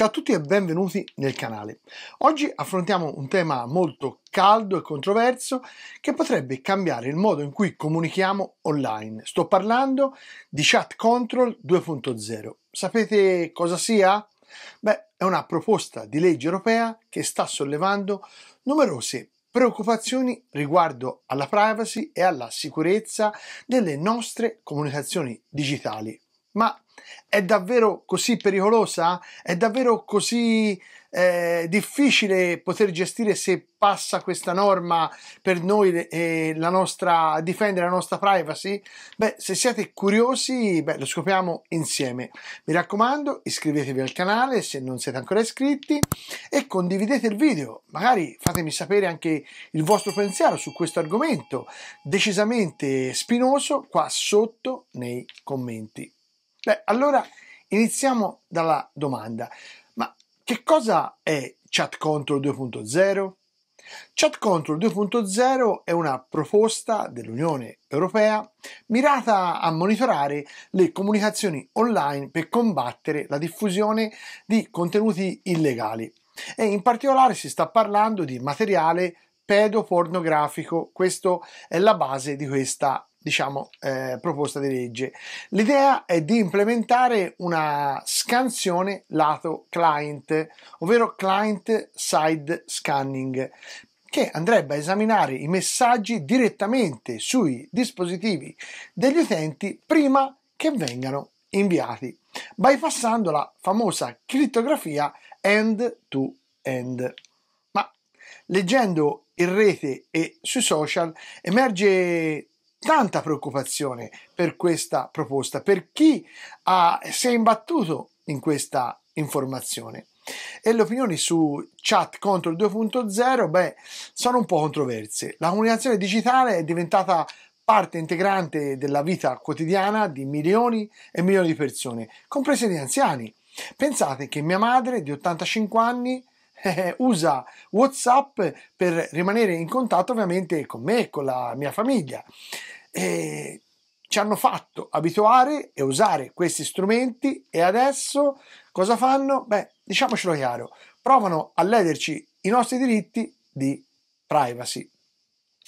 Ciao a tutti e benvenuti nel canale. Oggi affrontiamo un tema molto caldo e controverso che potrebbe cambiare il modo in cui comunichiamo online. Sto parlando di Chat Control 2.0. Sapete cosa sia? Beh, è una proposta di legge europea che sta sollevando numerose preoccupazioni riguardo alla privacy e alla sicurezza delle nostre comunicazioni digitali. Ma è davvero così pericolosa? È davvero così eh, difficile poter gestire se passa questa norma per noi e la nostra, difendere la nostra privacy? Beh, se siete curiosi, beh, lo scopriamo insieme. Mi raccomando, iscrivetevi al canale se non siete ancora iscritti e condividete il video. Magari fatemi sapere anche il vostro pensiero su questo argomento decisamente spinoso qua sotto nei commenti. Beh, allora iniziamo dalla domanda. Ma che cosa è Chat Control 2.0? Chat Control 2.0 è una proposta dell'Unione Europea mirata a monitorare le comunicazioni online per combattere la diffusione di contenuti illegali e in particolare si sta parlando di materiale pedopornografico, questa è la base di questa diciamo, eh, proposta di legge. L'idea è di implementare una scansione lato client, ovvero client side scanning, che andrebbe a esaminare i messaggi direttamente sui dispositivi degli utenti prima che vengano inviati, bypassando la famosa crittografia end-to-end. Ma leggendo in rete e sui social emerge tanta preoccupazione per questa proposta, per chi ha, si è imbattuto in questa informazione. E le opinioni su chat contro il 2.0, beh, sono un po' controverse. La comunicazione digitale è diventata parte integrante della vita quotidiana di milioni e milioni di persone, comprese gli anziani. Pensate che mia madre di 85 anni usa WhatsApp per rimanere in contatto ovviamente con me, e con la mia famiglia eh, ci hanno fatto abituare e usare questi strumenti e adesso cosa fanno? Beh, diciamocelo chiaro, provano a lederci i nostri diritti di privacy.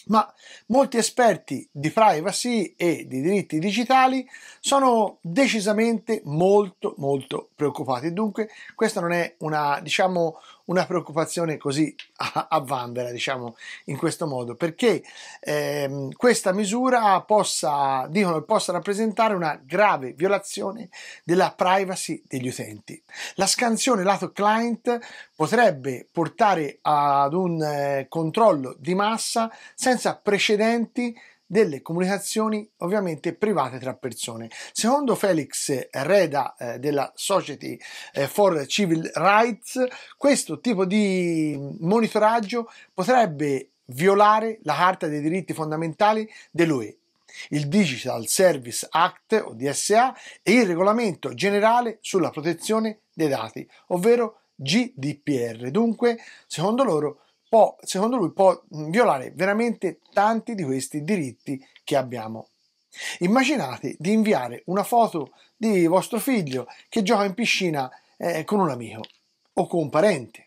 Ma molti esperti di privacy e di diritti digitali sono decisamente molto molto preoccupati. Dunque, questa non è una, diciamo, una preoccupazione così a, a vanvera, diciamo in questo modo, perché ehm, questa misura possa, dicono possa rappresentare una grave violazione della privacy degli utenti. La scansione lato client potrebbe portare ad un eh, controllo di massa senza precedenti delle comunicazioni ovviamente private tra persone. Secondo Felix Reda eh, della Society eh, for Civil Rights, questo tipo di monitoraggio potrebbe violare la Carta dei diritti fondamentali dell'UE il Digital Service Act o DSA e il regolamento generale sulla protezione dei dati, ovvero GDPR. Dunque, secondo loro, può, secondo lui, può violare veramente tanti di questi diritti che abbiamo. Immaginate di inviare una foto di vostro figlio che gioca in piscina eh, con un amico o con un parente.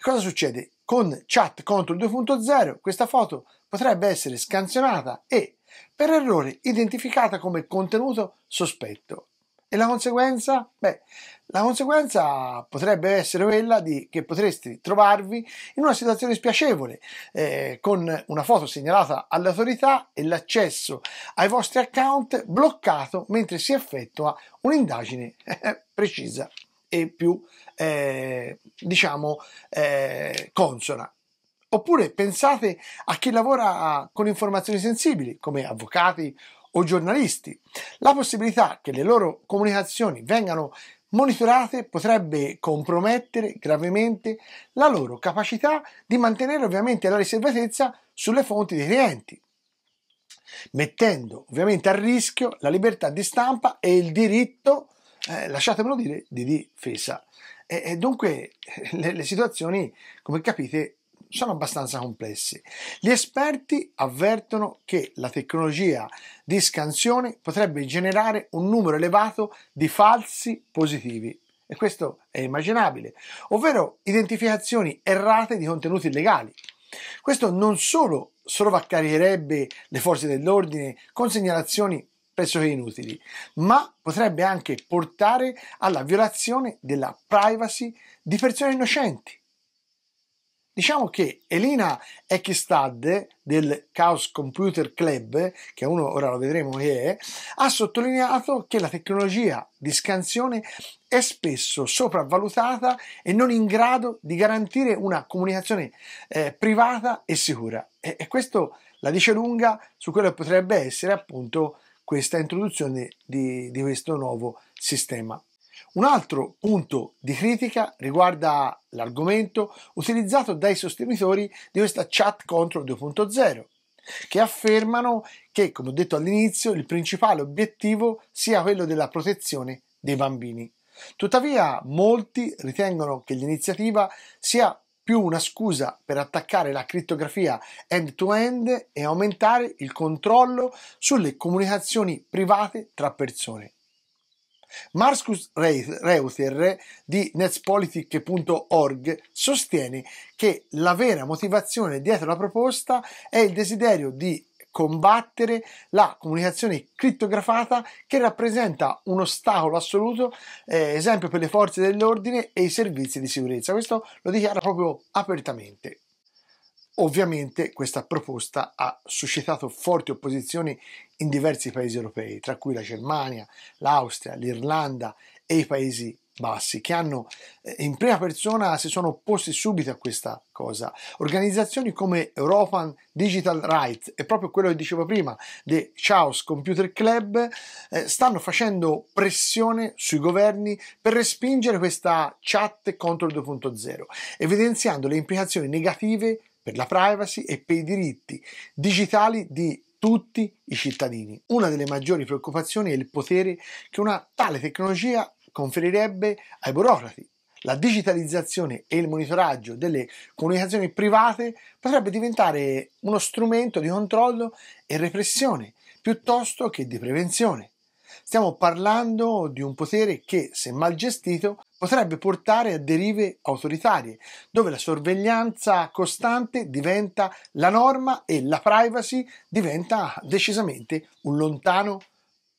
Cosa succede? Con Chat Control 2.0 questa foto potrebbe essere scansionata e per errore identificata come contenuto sospetto e la conseguenza? Beh, la conseguenza potrebbe essere quella di, che potresti trovarvi in una situazione spiacevole, eh, con una foto segnalata alle autorità e l'accesso ai vostri account bloccato mentre si effettua un'indagine eh, precisa e più, eh, diciamo, eh, consona. Oppure pensate a chi lavora con informazioni sensibili, come avvocati o giornalisti. La possibilità che le loro comunicazioni vengano monitorate potrebbe compromettere gravemente la loro capacità di mantenere ovviamente la riservatezza sulle fonti dei clienti, mettendo ovviamente a rischio la libertà di stampa e il diritto, eh, lasciatemelo dire, di difesa. E, e dunque eh, le, le situazioni, come capite, sono abbastanza complessi. Gli esperti avvertono che la tecnologia di scansione potrebbe generare un numero elevato di falsi positivi e questo è immaginabile, ovvero identificazioni errate di contenuti illegali. Questo non solo sovraccaricherebbe le forze dell'ordine con segnalazioni pressoché inutili, ma potrebbe anche portare alla violazione della privacy di persone innocenti Diciamo che Elina Eckstad del Chaos Computer Club, che uno ora lo vedremo che è, ha sottolineato che la tecnologia di scansione è spesso sopravvalutata e non in grado di garantire una comunicazione eh, privata e sicura. E, e questo la dice lunga su quello che potrebbe essere appunto questa introduzione di, di questo nuovo sistema. Un altro punto di critica riguarda l'argomento utilizzato dai sostenitori di questa chat control 2.0 che affermano che, come ho detto all'inizio, il principale obiettivo sia quello della protezione dei bambini. Tuttavia, molti ritengono che l'iniziativa sia più una scusa per attaccare la criptografia end-to-end -end e aumentare il controllo sulle comunicazioni private tra persone. Marcus Reuther di netspolitik.org sostiene che la vera motivazione dietro la proposta è il desiderio di combattere la comunicazione crittografata che rappresenta un ostacolo assoluto, eh, esempio per le forze dell'ordine e i servizi di sicurezza. Questo lo dichiara proprio apertamente. Ovviamente questa proposta ha suscitato forti opposizioni in diversi paesi europei, tra cui la Germania, l'Austria, l'Irlanda e i Paesi Bassi, che hanno eh, in prima persona si sono opposti subito a questa cosa. Organizzazioni come European Digital Rights e proprio quello che dicevo prima, The Chaos Computer Club, eh, stanno facendo pressione sui governi per respingere questa chat contro il 2.0, evidenziando le implicazioni negative per la privacy e per i diritti digitali di tutti i cittadini. Una delle maggiori preoccupazioni è il potere che una tale tecnologia conferirebbe ai burocrati. La digitalizzazione e il monitoraggio delle comunicazioni private potrebbe diventare uno strumento di controllo e repressione piuttosto che di prevenzione. Stiamo parlando di un potere che, se mal gestito, potrebbe portare a derive autoritarie, dove la sorveglianza costante diventa la norma e la privacy diventa decisamente un lontano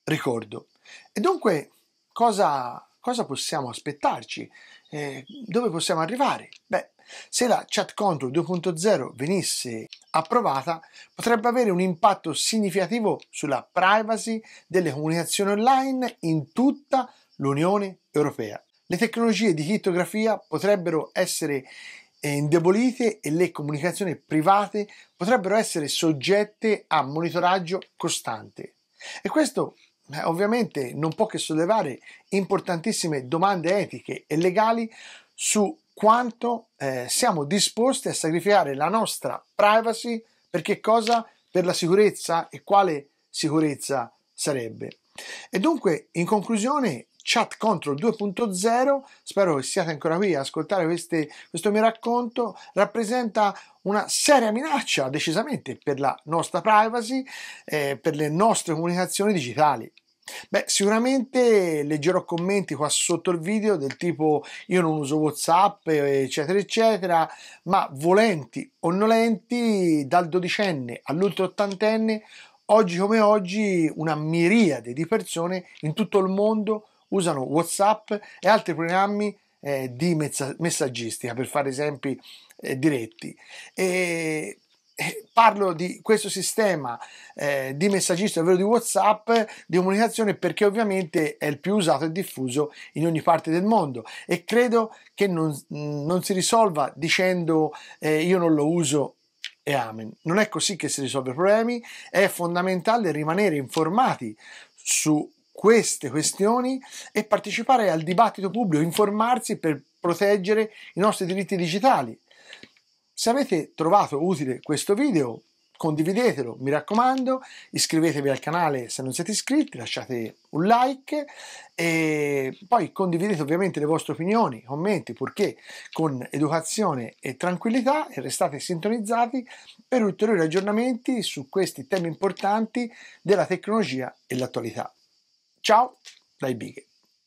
ricordo. E dunque, cosa, cosa possiamo aspettarci? Eh, dove possiamo arrivare? Beh, se la chat control 2.0 venisse approvata, potrebbe avere un impatto significativo sulla privacy delle comunicazioni online in tutta l'Unione Europea. Le tecnologie di crittografia potrebbero essere eh, indebolite e le comunicazioni private potrebbero essere soggette a monitoraggio costante. E questo eh, ovviamente non può che sollevare importantissime domande etiche e legali su quanto eh, siamo disposti a sacrificare la nostra privacy per che cosa? Per la sicurezza e quale sicurezza sarebbe? E dunque, in conclusione, Chat Control 2.0, spero che siate ancora qui a ascoltare queste, questo mio racconto, rappresenta una seria minaccia decisamente per la nostra privacy, eh, per le nostre comunicazioni digitali. Beh, sicuramente leggerò commenti qua sotto il video del tipo io non uso WhatsApp, eccetera, eccetera, ma volenti o nolenti, dal dodicenne all'ultra ottantenne, oggi come oggi una miriade di persone in tutto il mondo usano WhatsApp e altri programmi eh, di messaggistica per fare esempi eh, diretti. E parlo di questo sistema eh, di messaggista, ovvero di WhatsApp, di comunicazione perché ovviamente è il più usato e diffuso in ogni parte del mondo e credo che non, non si risolva dicendo eh, io non lo uso e amen. Non è così che si risolve i problemi, è fondamentale rimanere informati su queste questioni e partecipare al dibattito pubblico, informarsi per proteggere i nostri diritti digitali. Se avete trovato utile questo video, condividetelo, mi raccomando, iscrivetevi al canale se non siete iscritti, lasciate un like e poi condividete ovviamente le vostre opinioni, commenti, purché con educazione e tranquillità e restate sintonizzati per ulteriori aggiornamenti su questi temi importanti della tecnologia e l'attualità. Ciao dai Bighe!